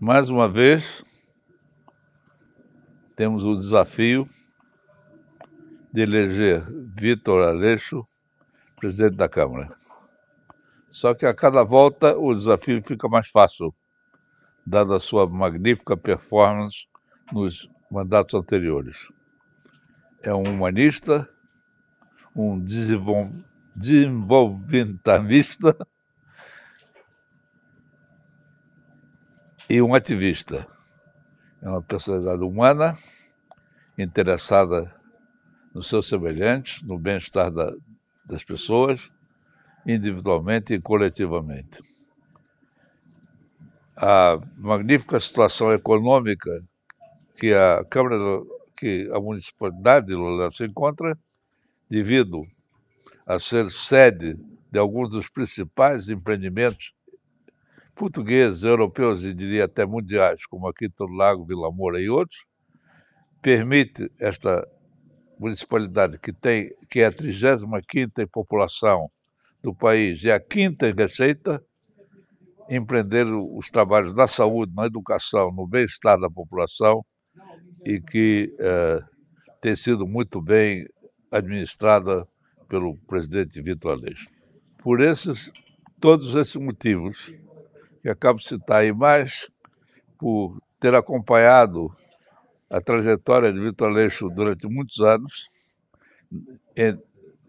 Mais uma vez, temos o desafio de eleger Vitor Aleixo presidente da Câmara. Só que a cada volta o desafio fica mais fácil, dada a sua magnífica performance nos mandatos anteriores. É um humanista, um desenvol desenvolvimentalista e um ativista. É uma personalidade humana, interessada nos seus semelhantes, no bem-estar da, das pessoas, individualmente e coletivamente. A magnífica situação econômica que a Câmara, que a municipalidade de Lula se encontra, devido a ser sede de alguns dos principais empreendimentos portugueses, europeus e diria até mundiais, como aqui do Lago, Vila Moura e outros, permite esta municipalidade que tem que é a 35 em população do país e a quinta em receita, empreender os trabalhos na saúde, na educação, no bem-estar da população e que eh, tem sido muito bem administrada pelo presidente Vitor Aleixo. Por esses, todos esses motivos, que acabo de citar aí, mas por ter acompanhado a trajetória de Vitor Aleixo durante muitos anos,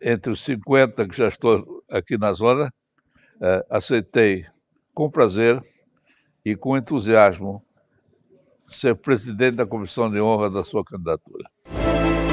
entre os 50 que já estou aqui na zona, é, aceitei com prazer e com entusiasmo ser presidente da comissão de honra da sua candidatura.